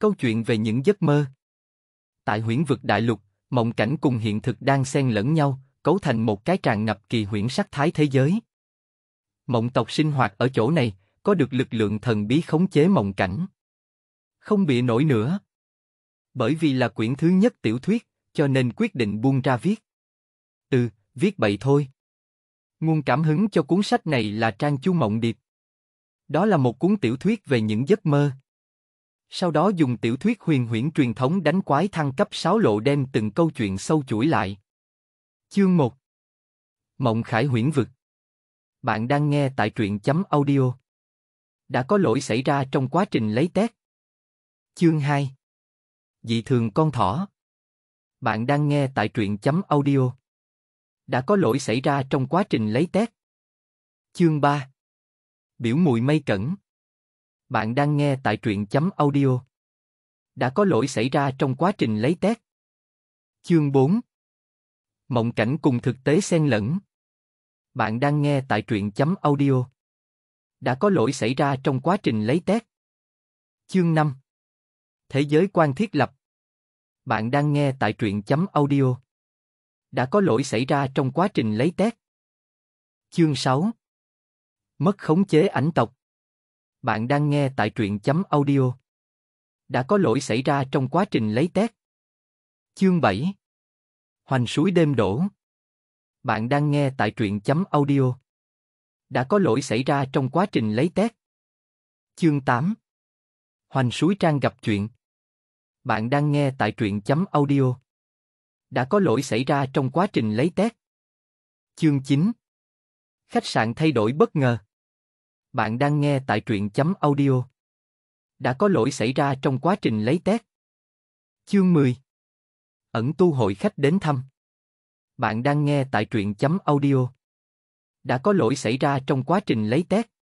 Câu chuyện về những giấc mơ. Tại huyễn vực đại lục, mộng cảnh cùng hiện thực đang xen lẫn nhau, cấu thành một cái tràn ngập kỳ huyễn sắc thái thế giới. Mộng tộc sinh hoạt ở chỗ này, có được lực lượng thần bí khống chế mộng cảnh. Không bị nổi nữa. Bởi vì là quyển thứ nhất tiểu thuyết, cho nên quyết định buông ra viết. Ừ, viết bậy thôi. Nguồn cảm hứng cho cuốn sách này là Trang Chu Mộng Điệp. Đó là một cuốn tiểu thuyết về những giấc mơ. Sau đó dùng tiểu thuyết huyền huyễn truyền thống đánh quái thăng cấp 6 lộ đem từng câu chuyện sâu chuỗi lại. Chương 1 Mộng Khải huyễn vực Bạn đang nghe tại truyện chấm audio. Đã có lỗi xảy ra trong quá trình lấy tét Chương 2 Dị thường con thỏ Bạn đang nghe tại truyện chấm audio. Đã có lỗi xảy ra trong quá trình lấy tét Chương 3 Biểu mùi mây cẩn bạn đang nghe tại truyện chấm audio. Đã có lỗi xảy ra trong quá trình lấy test. Chương 4 Mộng cảnh cùng thực tế xen lẫn. Bạn đang nghe tại truyện chấm audio. Đã có lỗi xảy ra trong quá trình lấy test. Chương 5 Thế giới quan thiết lập. Bạn đang nghe tại truyện chấm audio. Đã có lỗi xảy ra trong quá trình lấy test. Chương 6 Mất khống chế ảnh tộc bạn đang nghe tại truyện chấm audio. Đã có lỗi xảy ra trong quá trình lấy test. Chương 7 Hoành suối đêm đổ Bạn đang nghe tại truyện chấm audio. Đã có lỗi xảy ra trong quá trình lấy test. Chương 8 Hoành suối trang gặp chuyện Bạn đang nghe tại truyện chấm audio. Đã có lỗi xảy ra trong quá trình lấy test. Chương 9 Khách sạn thay đổi bất ngờ bạn đang nghe tại truyện chấm audio. Đã có lỗi xảy ra trong quá trình lấy test. Chương 10 Ẩn tu hội khách đến thăm. Bạn đang nghe tại truyện chấm audio. Đã có lỗi xảy ra trong quá trình lấy test.